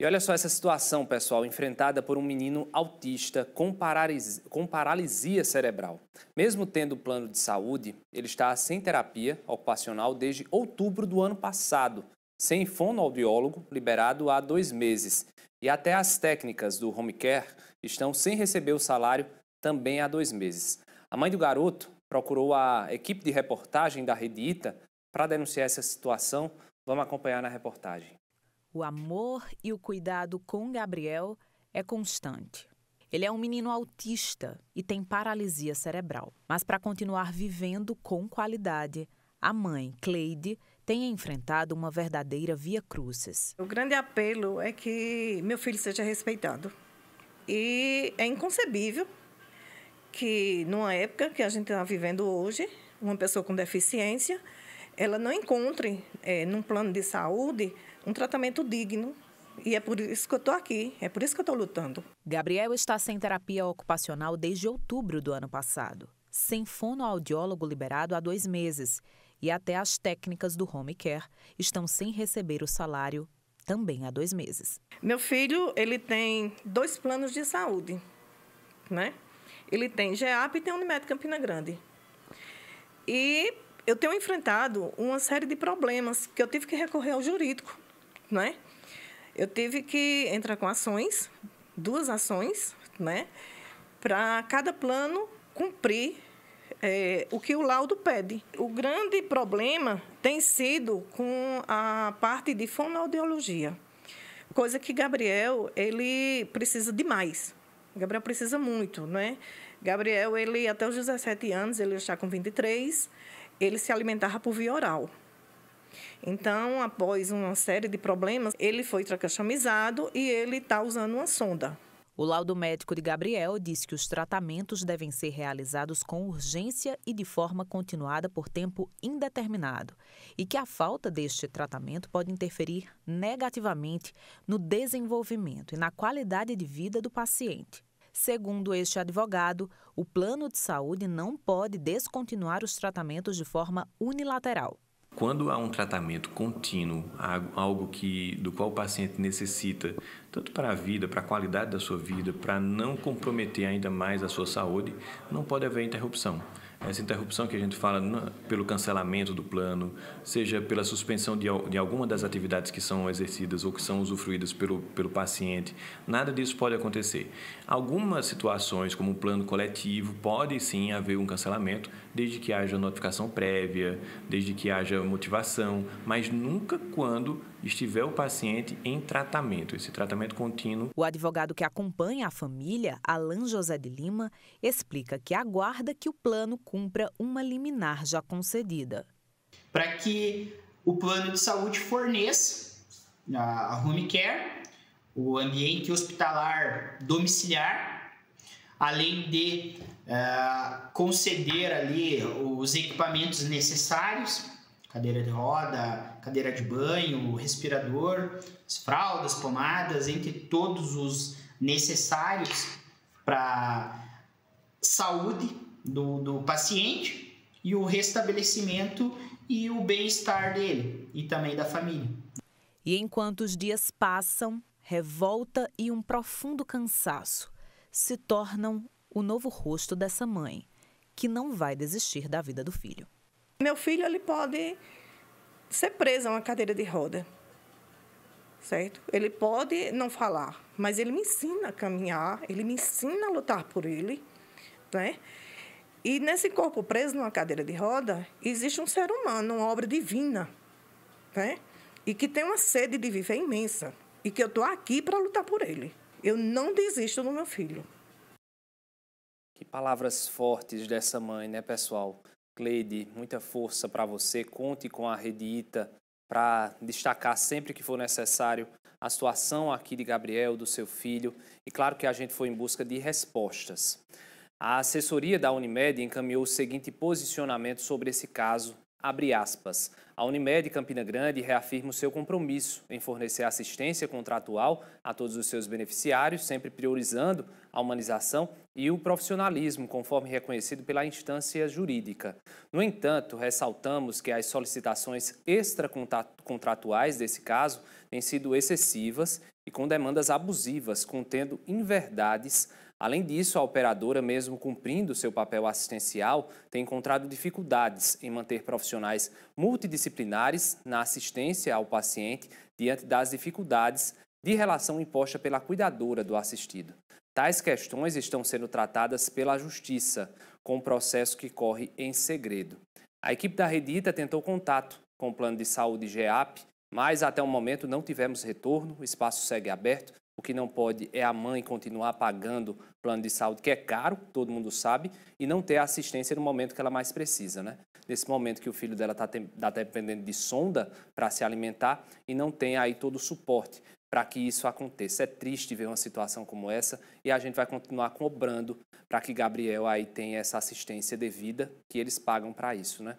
E olha só essa situação, pessoal, enfrentada por um menino autista com paralisia, com paralisia, cerebral. Mesmo tendo plano de saúde, ele está sem terapia ocupacional desde outubro do ano passado, sem fonoaudiólogo liberado há dois meses. E até as técnicas do home care estão sem receber o salário também há dois meses. A mãe do garoto procurou a equipe de reportagem da Rede Ita para denunciar essa situação. Vamos acompanhar na reportagem. O amor e o cuidado com Gabriel é constante. Ele é um menino autista e tem paralisia cerebral. Mas para continuar vivendo com qualidade, a mãe, Cleide, tem enfrentado uma verdadeira via crucis. O grande apelo é que meu filho seja respeitado. E é inconcebível que, numa época que a gente está vivendo hoje, uma pessoa com deficiência ela não encontre, é, num plano de saúde, um tratamento digno e é por isso que eu estou aqui, é por isso que eu estou lutando. Gabriel está sem terapia ocupacional desde outubro do ano passado, sem fonoaudiólogo liberado há dois meses. E até as técnicas do home care estão sem receber o salário também há dois meses. Meu filho, ele tem dois planos de saúde, né? Ele tem GEAP e tem Unimed Campina Grande. E eu tenho enfrentado uma série de problemas que eu tive que recorrer ao jurídico, né? Eu tive que entrar com ações, duas ações, né? Para cada plano cumprir é, o que o laudo pede. O grande problema tem sido com a parte de fonoaudiologia, coisa que Gabriel ele precisa demais. Gabriel precisa muito, né? Gabriel, ele até os 17 anos, ele está com 23, ele se alimentava por via oral. Então, após uma série de problemas, ele foi tracachamizado e ele está usando uma sonda. O laudo médico de Gabriel diz que os tratamentos devem ser realizados com urgência e de forma continuada por tempo indeterminado, e que a falta deste tratamento pode interferir negativamente no desenvolvimento e na qualidade de vida do paciente. Segundo este advogado, o plano de saúde não pode descontinuar os tratamentos de forma unilateral. Quando há um tratamento contínuo, algo que, do qual o paciente necessita, tanto para a vida, para a qualidade da sua vida, para não comprometer ainda mais a sua saúde, não pode haver interrupção essa interrupção que a gente fala na, pelo cancelamento do plano, seja pela suspensão de, de alguma das atividades que são exercidas ou que são usufruídas pelo, pelo paciente, nada disso pode acontecer. Algumas situações, como o plano coletivo, pode sim haver um cancelamento, desde que haja notificação prévia, desde que haja motivação, mas nunca quando estiver o paciente em tratamento, esse tratamento contínuo. O advogado que acompanha a família, Alain José de Lima, explica que aguarda que o plano cumpra uma liminar já concedida. Para que o plano de saúde forneça a home care, o ambiente hospitalar domiciliar, além de uh, conceder ali os equipamentos necessários cadeira de roda, cadeira de banho, respirador, fraldas, pomadas, entre todos os necessários para saúde do, do paciente e o restabelecimento e o bem-estar dele e também da família. E enquanto os dias passam, revolta e um profundo cansaço se tornam o novo rosto dessa mãe, que não vai desistir da vida do filho meu filho ele pode ser preso a uma cadeira de roda, certo? Ele pode não falar, mas ele me ensina a caminhar, ele me ensina a lutar por ele, né? E nesse corpo preso numa cadeira de roda existe um ser humano, uma obra divina, né? E que tem uma sede de viver imensa e que eu tô aqui para lutar por ele. Eu não desisto do meu filho. Que palavras fortes dessa mãe, né, pessoal? Cleide, muita força para você. Conte com a Rede Ita para destacar sempre que for necessário a situação aqui de Gabriel, do seu filho. E claro que a gente foi em busca de respostas. A assessoria da Unimed encaminhou o seguinte posicionamento sobre esse caso Abre aspas. A Unimed Campina Grande reafirma o seu compromisso em fornecer assistência contratual a todos os seus beneficiários, sempre priorizando a humanização e o profissionalismo, conforme reconhecido pela instância jurídica. No entanto, ressaltamos que as solicitações extracontratuais desse caso têm sido excessivas e com demandas abusivas, contendo inverdades Além disso, a operadora, mesmo cumprindo seu papel assistencial, tem encontrado dificuldades em manter profissionais multidisciplinares na assistência ao paciente diante das dificuldades de relação imposta pela cuidadora do assistido. Tais questões estão sendo tratadas pela Justiça, com um processo que corre em segredo. A equipe da Redita tentou contato com o plano de saúde GEAP, mas até o momento não tivemos retorno, o espaço segue aberto o que não pode é a mãe continuar pagando plano de saúde, que é caro, todo mundo sabe, e não ter a assistência no momento que ela mais precisa, né? Nesse momento que o filho dela está tá dependendo de sonda para se alimentar e não tem aí todo o suporte para que isso aconteça. É triste ver uma situação como essa e a gente vai continuar cobrando para que Gabriel aí tenha essa assistência devida que eles pagam para isso, né?